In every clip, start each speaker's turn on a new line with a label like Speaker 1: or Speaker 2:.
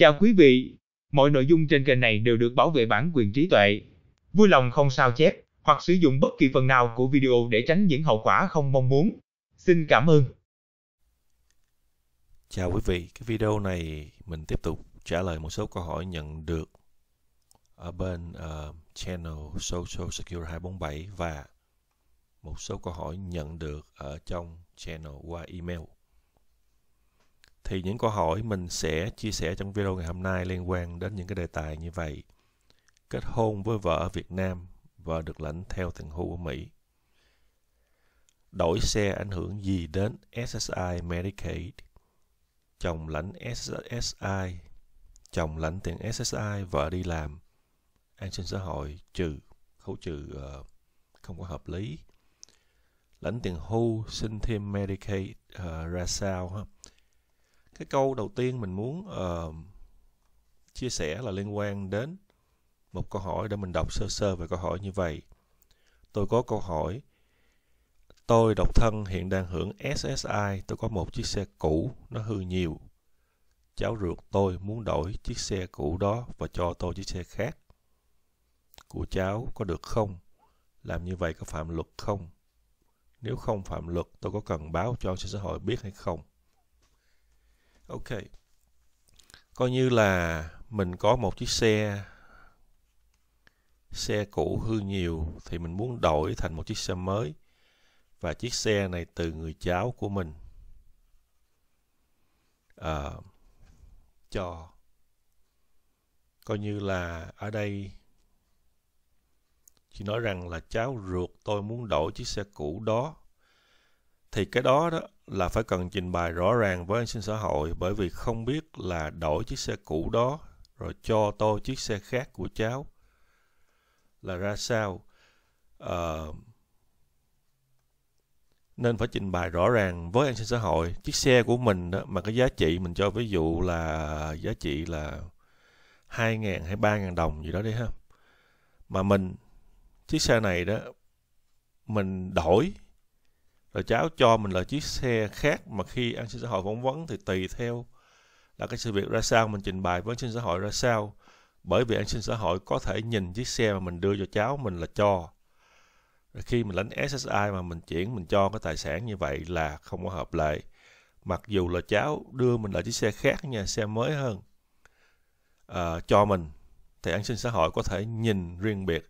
Speaker 1: Chào quý vị, mọi nội dung trên kênh này đều được bảo vệ bản quyền trí tuệ. Vui lòng không sao chép hoặc sử dụng bất kỳ phần nào của video để tránh những hậu quả không mong muốn. Xin cảm ơn. Chào quý vị, cái video này mình tiếp tục trả lời một số câu hỏi nhận được ở bên uh, channel Social Secure 247 và một số câu hỏi nhận được ở trong channel qua email thì những câu hỏi mình sẽ chia sẻ trong video ngày hôm nay liên quan đến những cái đề tài như vậy. Kết hôn với vợ ở Việt Nam, vợ được lãnh theo tình hưu ở Mỹ. Đổi xe ảnh hưởng gì đến SSI Medicaid? Chồng lãnh SSI, chồng lãnh tiền SSI, vợ đi làm, an sinh xã hội trừ, khấu trừ ờ, không có hợp lý. Lãnh tiền hưu xin thêm Medicaid uh, ra sao ha? cái câu đầu tiên mình muốn uh, chia sẻ là liên quan đến một câu hỏi để mình đọc sơ sơ về câu hỏi như vậy tôi có câu hỏi tôi độc thân hiện đang hưởng SSI tôi có một chiếc xe cũ nó hư nhiều cháu ruột tôi muốn đổi chiếc xe cũ đó và cho tôi chiếc xe khác của cháu có được không làm như vậy có phạm luật không nếu không phạm luật tôi có cần báo cho xã hội biết hay không ok coi như là mình có một chiếc xe xe cũ hư nhiều thì mình muốn đổi thành một chiếc xe mới và chiếc xe này từ người cháu của mình à, cho coi như là ở đây chỉ nói rằng là cháu ruột tôi muốn đổi chiếc xe cũ đó thì cái đó đó là phải cần trình bày rõ ràng với an sinh xã hội bởi vì không biết là đổi chiếc xe cũ đó rồi cho tôi chiếc xe khác của cháu là ra sao à, nên phải trình bày rõ ràng với an sinh xã hội chiếc xe của mình đó, mà cái giá trị mình cho ví dụ là giá trị là 2.000 hay 3.000 đồng gì đó đi ha mà mình chiếc xe này đó mình đổi rồi cháu cho mình là chiếc xe khác mà khi an sinh xã hội phỏng vấn thì tùy theo là cái sự việc ra sao mình trình bày với an sinh xã hội ra sao bởi vì an sinh xã hội có thể nhìn chiếc xe mà mình đưa cho cháu mình là cho rồi khi mình lãnh SSI mà mình chuyển mình cho cái tài sản như vậy là không có hợp lệ mặc dù là cháu đưa mình lại chiếc xe khác nha xe mới hơn à, cho mình thì an sinh xã hội có thể nhìn riêng biệt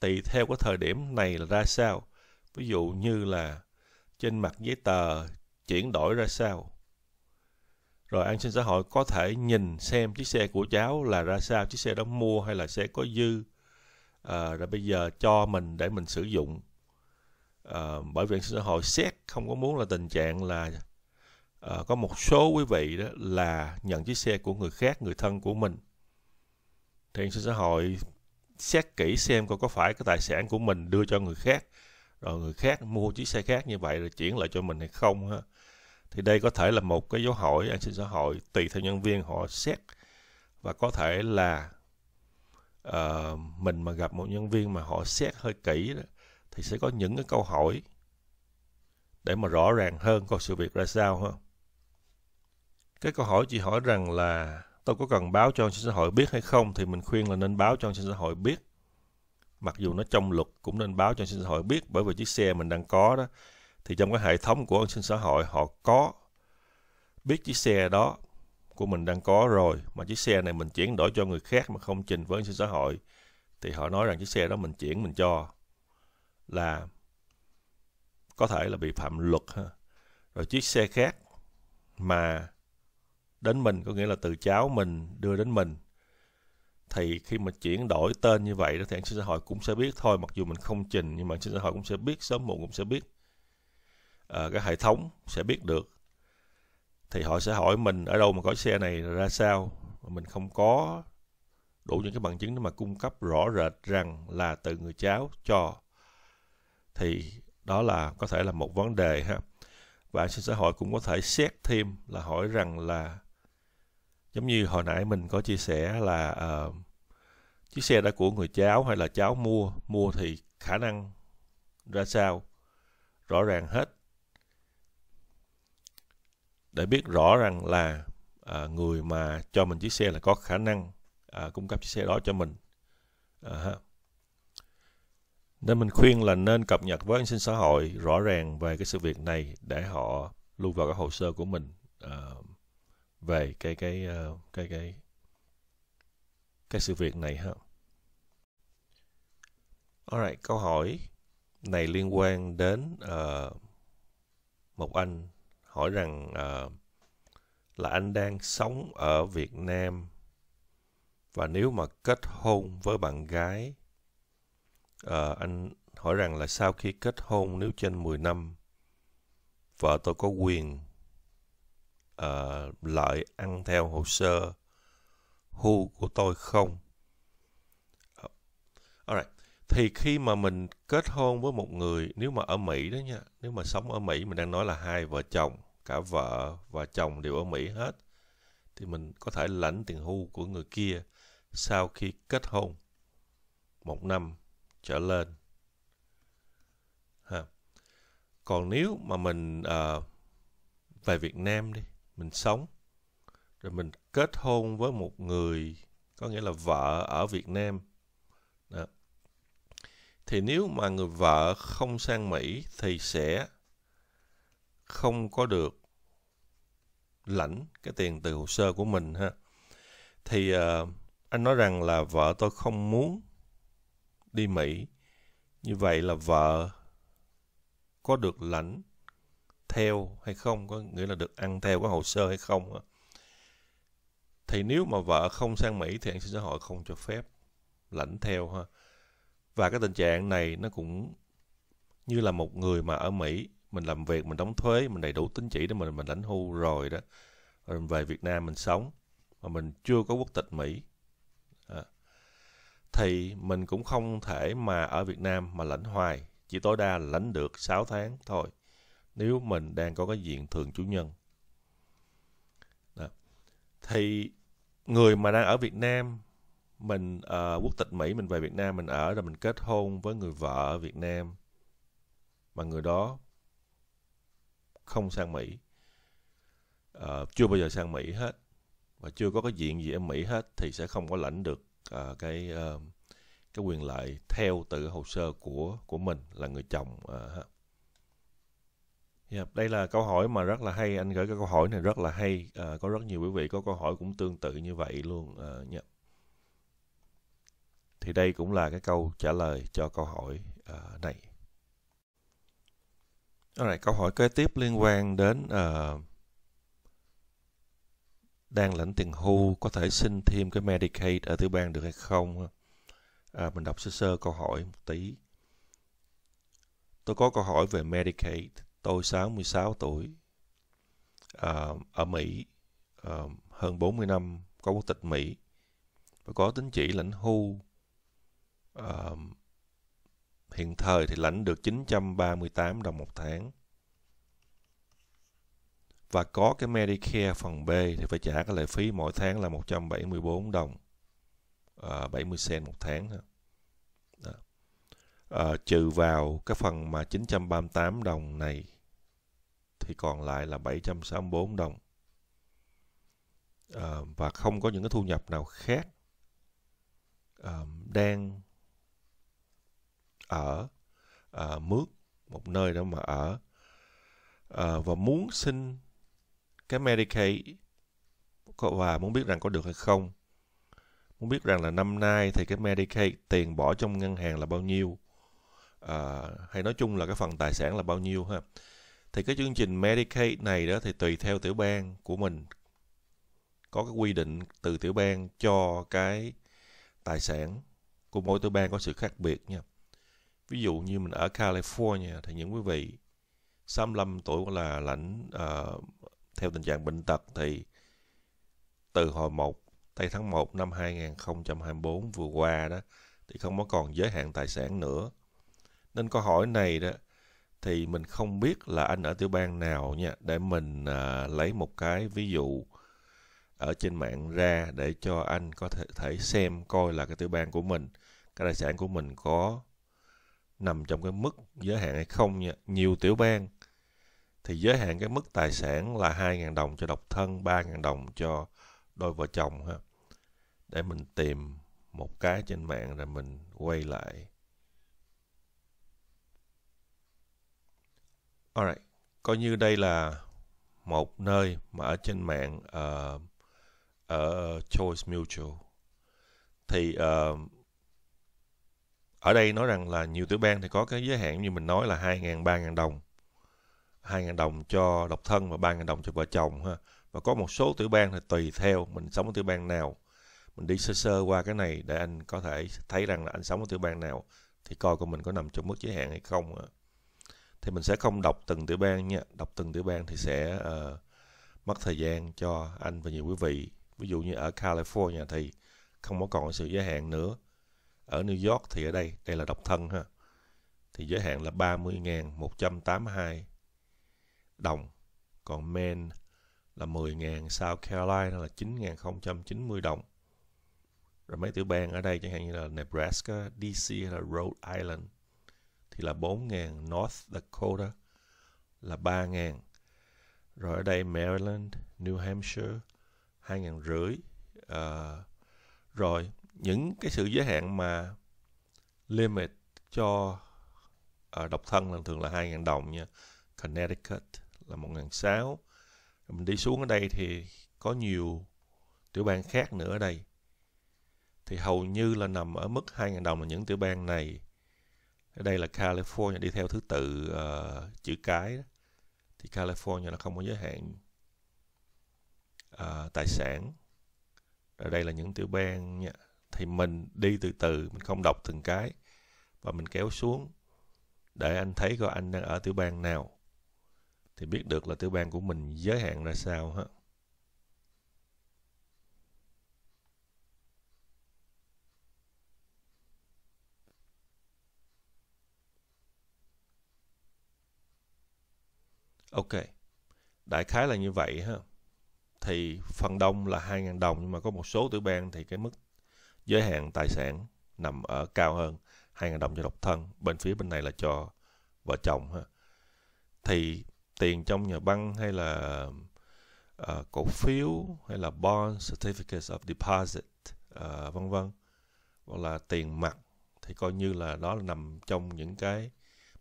Speaker 1: tùy theo cái thời điểm này là ra sao ví dụ như là trên mặt giấy tờ chuyển đổi ra sao rồi an sinh xã hội có thể nhìn xem chiếc xe của cháu là ra sao chiếc xe đó mua hay là xe có dư à, rồi bây giờ cho mình để mình sử dụng à, bởi vì an sinh xã hội xét không có muốn là tình trạng là à, có một số quý vị đó là nhận chiếc xe của người khác người thân của mình thì an sinh xã hội xét kỹ xem coi có phải cái tài sản của mình đưa cho người khác rồi người khác mua chiếc xe khác như vậy rồi chuyển lại cho mình hay không ha thì đây có thể là một cái dấu hỏi an sinh xã hội tùy theo nhân viên họ xét và có thể là uh, mình mà gặp một nhân viên mà họ xét hơi kỹ đó, thì sẽ có những cái câu hỏi để mà rõ ràng hơn coi sự việc ra sao ha cái câu hỏi chị hỏi rằng là tôi có cần báo cho an sinh xã hội biết hay không thì mình khuyên là nên báo cho an sinh xã hội biết mặc dù nó trong luật cũng nên báo cho an sinh xã hội biết bởi vì chiếc xe mình đang có đó thì trong cái hệ thống của an sinh xã hội họ có biết chiếc xe đó của mình đang có rồi mà chiếc xe này mình chuyển đổi cho người khác mà không trình với an sinh xã hội thì họ nói rằng chiếc xe đó mình chuyển mình cho là có thể là bị phạm luật ha. rồi chiếc xe khác mà đến mình có nghĩa là từ cháu mình đưa đến mình thì khi mà chuyển đổi tên như vậy đó thì an sinh xã hội cũng sẽ biết thôi mặc dù mình không trình nhưng mà an sinh xã hội cũng sẽ biết sớm muộn cũng sẽ biết à, cái hệ thống sẽ biết được thì họ sẽ hỏi mình ở đâu mà có xe này ra sao mà mình không có đủ những cái bằng chứng để mà cung cấp rõ rệt rằng là từ người cháu cho thì đó là có thể là một vấn đề ha và an sinh xã hội cũng có thể xét thêm là hỏi rằng là giống như hồi nãy mình có chia sẻ là uh, chiếc xe đã của người cháu hay là cháu mua mua thì khả năng ra sao rõ ràng hết để biết rõ rằng là uh, người mà cho mình chiếc xe là có khả năng uh, cung cấp chiếc xe đó cho mình uh, nên mình khuyên là nên cập nhật với an sinh xã hội rõ ràng về cái sự việc này để họ lưu vào cái hồ sơ của mình uh, về cái cái ờ, cái cái cái sự việc này ha. Alright, câu hỏi này liên quan đến uh, một anh hỏi rằng uh, là anh đang sống ở Việt Nam và nếu mà kết hôn với bạn gái uh, anh hỏi rằng là sau khi kết hôn nếu trên 10 năm vợ tôi có quyền uh, lợi ăn theo hồ sơ hu của tôi không ờ, alright thì khi mà mình kết hôn với một người nếu mà ở Mỹ đó nha nếu mà sống ở Mỹ mình đang nói là hai vợ chồng cả vợ và chồng đều ở Mỹ hết thì mình có thể lãnh tiền hưu của người kia sau khi kết hôn một năm trở lên ha còn nếu mà mình uh, về Việt Nam đi mình sống rồi mình kết hôn với một người có nghĩa là vợ ở Việt Nam đó. thì nếu mà người vợ không sang Mỹ thì sẽ không có được lãnh cái tiền từ hồ sơ của mình ha thì uh, anh nói rằng là vợ tôi không muốn đi Mỹ như vậy là vợ có được lãnh theo hay không có nghĩa là được ăn theo cái hồ sơ hay không thì nếu mà vợ không sang Mỹ thì an sinh xã hội không cho phép lãnh theo ha và cái tình trạng này nó cũng như là một người mà ở Mỹ mình làm việc mình đóng thuế mình đầy đủ tính chỉ để mình mình lãnh hưu rồi đó rồi mình về Việt Nam mình sống mà mình chưa có quốc tịch Mỹ à. thì mình cũng không thể mà ở Việt Nam mà lãnh hoài chỉ tối đa lãnh được 6 tháng thôi nếu mình đang có cái diện thường chủ nhân. Đó. Thì người mà đang ở Việt Nam, mình uh, quốc tịch Mỹ, mình về Việt Nam, mình ở rồi mình kết hôn với người vợ ở Việt Nam mà người đó không sang Mỹ, uh, chưa bao giờ sang Mỹ hết và chưa có cái diện gì ở Mỹ hết thì sẽ không có lãnh được uh, cái uh, cái quyền lợi theo từ hồ sơ của của mình là người chồng uh, Yeah, dạ, đây là câu hỏi mà rất là hay anh gửi cái câu hỏi này rất là hay à, có rất nhiều quý vị có câu hỏi cũng tương tự như vậy luôn à, yeah. Dạ. thì đây cũng là cái câu trả lời cho câu hỏi à, này Alright, câu hỏi kế tiếp liên quan đến uh, đang lãnh tiền hưu có thể xin thêm cái Medicaid ở tiểu bang được hay không? À, mình đọc sơ sơ câu hỏi một tí. Tôi có câu hỏi về Medicaid. Tôi 66 tuổi, à, ở Mỹ, à, hơn 40 năm có quốc tịch Mỹ và có tính chỉ lãnh hưu. À, hiện thời thì lãnh được 938 đồng một tháng. Và có cái Medicare phần B thì phải trả cái lệ phí mỗi tháng là 174 đồng, à, 70 cent một tháng thôi à, trừ vào cái phần mà 938 đồng này thì còn lại là 764 đồng. À, và không có những cái thu nhập nào khác à, đang ở à, ờ, mướn một nơi đó mà ở à, và muốn xin cái Medicaid và muốn biết rằng có được hay không muốn biết rằng là năm nay thì cái Medicaid tiền bỏ trong ngân hàng là bao nhiêu à, hay nói chung là cái phần tài sản là bao nhiêu ha thì cái chương trình Medicaid này đó thì tùy theo tiểu bang của mình có cái quy định từ tiểu bang cho cái tài sản của mỗi tiểu bang có sự khác biệt nha. Ví dụ như mình ở California thì những quý vị 65 tuổi là lãnh uh, theo tình trạng bệnh tật thì từ hồi 1 tây tháng 1 năm 2024 vừa qua đó thì không có còn giới hạn tài sản nữa. Nên câu hỏi này đó thì mình không biết là anh ở tiểu bang nào nha để mình à, lấy một cái ví dụ ở trên mạng ra để cho anh có thể, thể xem coi là cái tiểu bang của mình cái tài sản của mình có nằm trong cái mức giới hạn hay không nha nhiều tiểu bang thì giới hạn cái mức tài sản là 2.000 đồng cho độc thân 3.000 đồng cho đôi vợ chồng ha để mình tìm một cái trên mạng rồi mình quay lại Alright, coi như đây là một nơi mà ở trên mạng uh, ở Choice Mutual thì uh, ở đây nói rằng là nhiều tiểu bang thì có cái giới hạn như mình nói là 2.000, 3.000 đồng 2.000 đồng cho độc thân và 3.000 đồng cho vợ chồng ha và có một số tiểu bang thì tùy theo mình sống ở tiểu bang nào mình đi sơ sơ qua cái này để anh có thể thấy rằng là anh sống ở tiểu bang nào thì coi của mình có nằm trong mức giới hạn hay không ha thì mình sẽ không đọc từng tiểu bang nha đọc từng tiểu bang thì sẽ uh, mất thời gian cho anh và nhiều quý vị ví dụ như ở California thì không có còn sự giới hạn nữa ở New York thì ở đây đây là độc thân ha thì giới hạn là 30.182 đồng còn men là 10.000 South Carolina là 9.090 đồng rồi mấy tiểu bang ở đây chẳng hạn như là Nebraska, DC hay là Rhode Island thì là 4.000. North Dakota là 3.000. Rồi ở đây Maryland, New Hampshire 2.000 rưỡi. À, rồi những cái sự giới hạn mà limit cho à, độc thân là thường là 2.000 đồng nha. Connecticut là 1.600. Mình đi xuống ở đây thì có nhiều tiểu bang khác nữa ở đây thì hầu như là nằm ở mức 2.000 đồng là những tiểu bang này đây là California đi theo thứ tự uh, chữ cái đó. thì California nó không có giới hạn uh, tài sản ở đây là những tiểu bang nha thì mình đi từ từ mình không đọc từng cái và mình kéo xuống để anh thấy coi anh đang ở tiểu bang nào thì biết được là tiểu bang của mình giới hạn ra sao hết Ok, đại khái là như vậy ha. Thì phần đông là 2.000 đồng nhưng mà có một số tiểu bang thì cái mức giới hạn tài sản nằm ở cao hơn 2.000 đồng cho độc thân. Bên phía bên này là cho vợ chồng ha. Thì tiền trong nhà băng hay là uh, cổ phiếu hay là bond certificates of deposit uh, vân vân hoặc là tiền mặt thì coi như là đó nằm trong những cái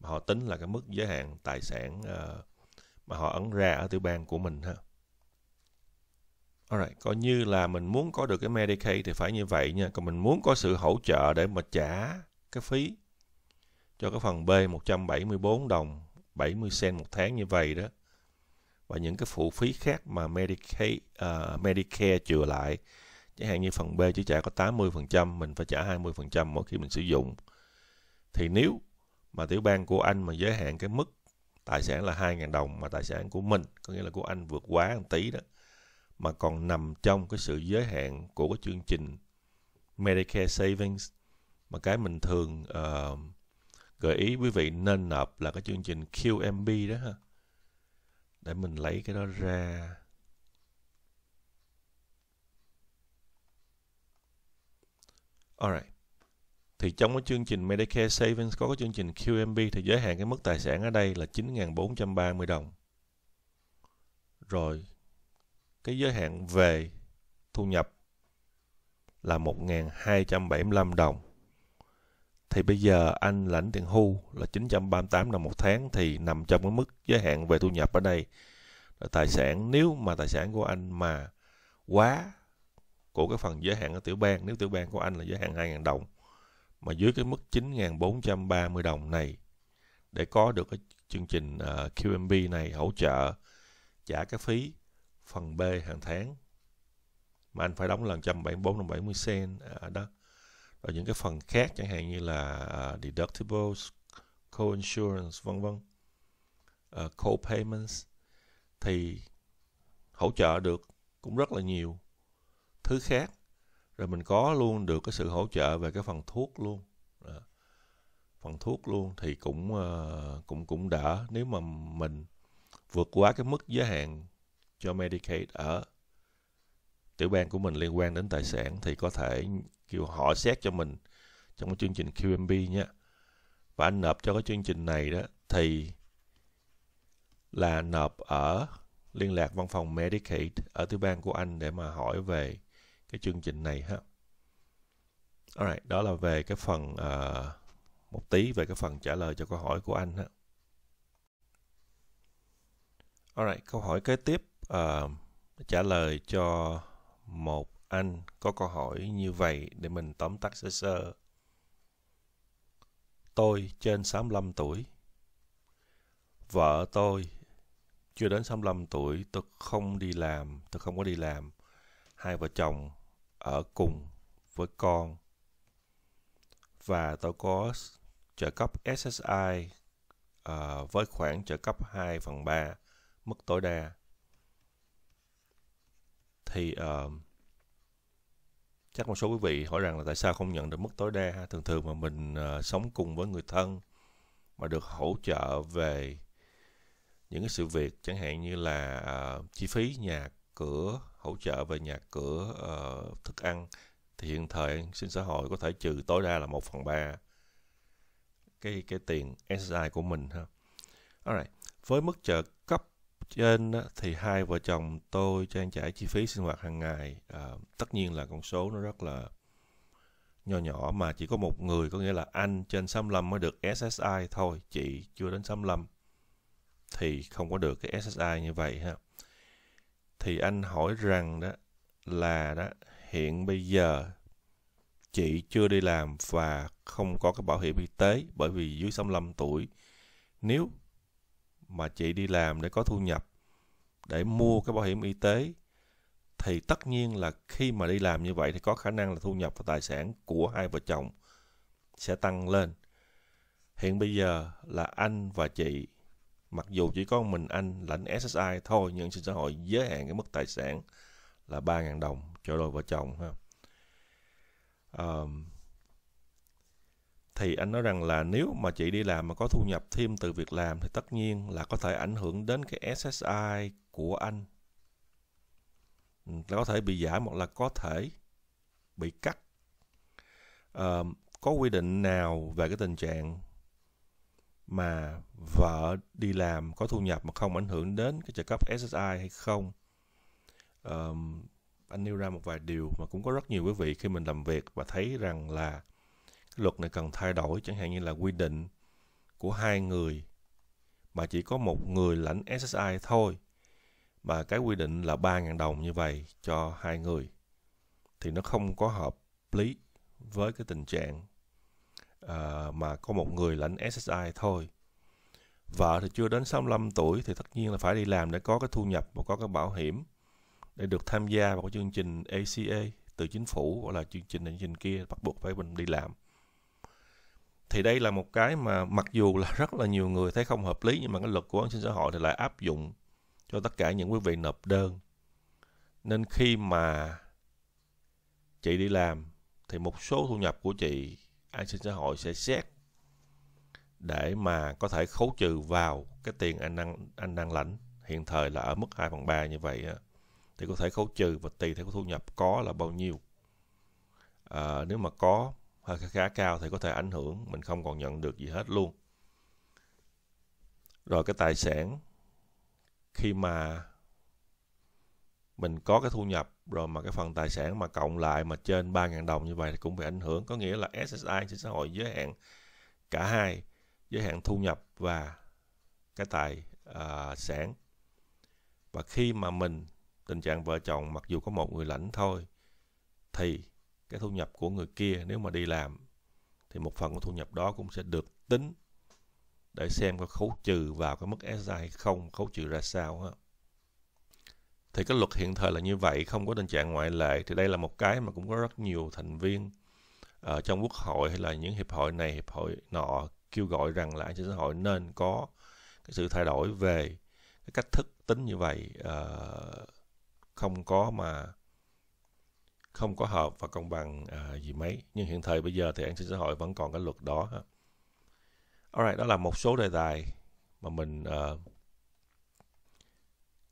Speaker 1: mà họ tính là cái mức giới hạn tài sản uh, mà họ ấn ra ở tiểu bang của mình ha. Alright, coi như là mình muốn có được cái Medicaid thì phải như vậy nha. Còn mình muốn có sự hỗ trợ để mà trả cái phí cho cái phần B 174 đồng 70 cent một tháng như vậy đó. Và những cái phụ phí khác mà Medicaid, uh, Medicare chừa lại. Chẳng hạn như phần B chỉ trả có 80%, mình phải trả 20% mỗi khi mình sử dụng. Thì nếu mà tiểu bang của anh mà giới hạn cái mức tài sản là 2.000 đồng mà tài sản của mình có nghĩa là của anh vượt quá một tí đó mà còn nằm trong cái sự giới hạn của cái chương trình Medicare Savings mà cái mình thường uh, gợi ý quý vị nên nộp là cái chương trình QMB đó ha để mình lấy cái đó ra alright thì trong cái chương trình Medicare Savings có cái chương trình QMB thì giới hạn cái mức tài sản ở đây là 9.430 đồng. Rồi cái giới hạn về thu nhập là 1.275 đồng. Thì bây giờ anh lãnh tiền hưu là 938 đồng một tháng thì nằm trong cái mức giới hạn về thu nhập ở đây. Rồi tài sản nếu mà tài sản của anh mà quá của cái phần giới hạn ở tiểu bang, nếu tiểu bang của anh là giới hạn 2.000 đồng mà dưới cái mức 9.430 đồng này để có được cái chương trình ờ, QMB này hỗ trợ trả cái phí phần B hàng tháng mà anh phải đóng lần 174 đồng 70 cent à, đó rồi những cái phần khác chẳng hạn như là uh, deductibles, co-insurance vân vân, ờ, co-payments thì hỗ trợ được cũng rất là nhiều thứ khác rồi mình có luôn được cái sự hỗ trợ về cái phần thuốc luôn à, phần thuốc luôn thì cũng ờ, cũng cũng đỡ nếu mà mình vượt quá cái mức giới hạn cho Medicaid ở tiểu bang của mình liên quan đến tài sản thì có thể kêu họ xét cho mình trong cái chương trình QMB nhé và anh nộp cho cái chương trình này đó thì là nộp ở liên lạc văn phòng Medicaid ở tiểu bang của anh để mà hỏi về cái chương trình này ha Alright, đó là về cái phần uh, một tí về cái phần trả lời cho câu hỏi của anh ha. Alright, câu hỏi kế tiếp uh, trả lời cho một anh có câu hỏi như vậy để mình tóm tắt sơ sơ. Tôi trên 65 tuổi. Vợ tôi chưa đến 65 tuổi, tôi không đi làm, tôi không có đi làm. Hai vợ chồng ở cùng với con và tôi có trợ cấp SSI uh, ờ, với khoản trợ cấp 2 phần 3 mức tối đa thì uh, chắc một số quý vị hỏi rằng là tại sao không nhận được mức tối đa ha? thường thường mà mình uh, sống cùng với người thân mà được hỗ trợ về những cái sự việc chẳng hạn như là uh, chi phí nhà cửa hỗ trợ về nhà cửa uh, thức ăn thì hiện thời an sinh xã hội có thể trừ tối đa là một phần ba cái cái tiền SSI của mình ha. Alright. Với mức trợ cấp trên thì hai vợ chồng tôi trang trải chi phí sinh hoạt hàng ngày à, tất nhiên là con số nó rất là nhỏ nhỏ mà chỉ có một người có nghĩa là anh trên 65 mới được SSI thôi chị chưa đến 65 thì không có được cái SSI như vậy ha thì anh hỏi rằng đó là đó hiện bây giờ chị chưa đi làm và không có cái bảo hiểm y tế bởi vì dưới 65 tuổi nếu mà chị đi làm để có thu nhập để mua cái bảo hiểm y tế thì tất nhiên là khi mà đi làm như vậy thì có khả năng là thu nhập và tài sản của hai vợ chồng sẽ tăng lên hiện bây giờ là anh và chị mặc dù chỉ có mình anh lãnh SSI thôi nhưng trên xã hội giới hạn cái mức tài sản là 3.000 đồng cho đôi vợ chồng ha. Um, thì anh nói rằng là nếu mà chị đi làm mà có thu nhập thêm từ việc làm thì tất nhiên là có thể ảnh hưởng đến cái SSI của anh có thể bị giảm hoặc là có thể bị cắt à, có quy định nào về cái tình trạng mà vợ đi làm có thu nhập mà không ảnh hưởng đến cái trợ cấp SSI hay không um, anh nêu ra một vài điều mà cũng có rất nhiều quý vị khi mình làm việc và thấy rằng là cái luật này cần thay đổi chẳng hạn như là quy định của hai người mà chỉ có một người lãnh SSI thôi mà cái quy định là 3.000 đồng như vậy cho hai người thì nó không có hợp lý với cái tình trạng à, mà có một người lãnh SSI thôi vợ thì chưa đến 65 tuổi thì tất nhiên là phải đi làm để có cái thu nhập và có cái bảo hiểm để được tham gia vào chương trình ACA từ chính phủ hoặc là chương trình này chương trình kia bắt buộc phải mình đi làm thì đây là một cái mà mặc dù là rất là nhiều người thấy không hợp lý nhưng mà cái luật của an sinh xã hội thì lại áp dụng cho tất cả những quý vị nộp đơn nên khi mà chị đi làm thì một số thu nhập của chị an sinh xã hội sẽ xét để mà có thể khấu trừ vào cái tiền anh đang anh đang lãnh hiện thời là ở mức 2 phần 3 như vậy thì có thể khấu trừ và tùy theo thu nhập có là bao nhiêu à, nếu mà có hơi khá cao thì có thể ảnh hưởng mình không còn nhận được gì hết luôn rồi cái tài sản khi mà mình có cái thu nhập rồi mà cái phần tài sản mà cộng lại mà trên 3.000 đồng như vậy thì cũng bị ảnh hưởng có nghĩa là SSI trên xã hội giới hạn cả hai giới hạn thu nhập và cái tài uh, sản và khi mà mình tình trạng vợ chồng mặc dù có một người lãnh thôi thì cái thu nhập của người kia nếu mà đi làm thì một phần của thu nhập đó cũng sẽ được tính để xem có khấu trừ vào cái mức SSI hay không khấu trừ ra sao ha thì cái luật hiện thời là như vậy không có tình trạng ngoại lệ thì đây là một cái mà cũng có rất nhiều thành viên ở ờ, trong quốc hội hay là những hiệp hội này hiệp hội nọ kêu gọi rằng là an sinh xã hội nên có cái sự thay đổi về cái cách thức tính như vậy ờ, không có mà không có hợp và công bằng ờ, gì mấy nhưng hiện thời bây giờ thì an sinh xã hội vẫn còn cái luật đó Alright, đó là một số đề tài mà mình uh,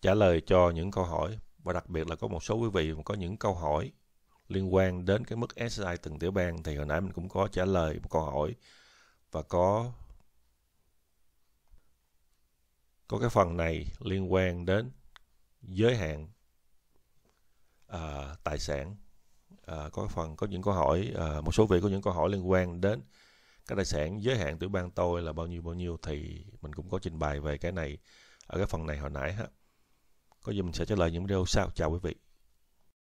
Speaker 1: trả lời cho những câu hỏi và đặc biệt là có một số quý vị có những câu hỏi liên quan đến cái mức SSI từng tiểu bang thì hồi nãy mình cũng có trả lời một câu hỏi và có có cái phần này liên quan đến giới hạn à, tài sản à, có phần có những câu hỏi à, một số vị có những câu hỏi liên quan đến cái tài sản giới hạn tiểu bang tôi là bao nhiêu bao nhiêu thì mình cũng có trình bày về cái này ở cái phần này hồi nãy ha có gì mình sẽ trả lời những video sau. Chào quý vị.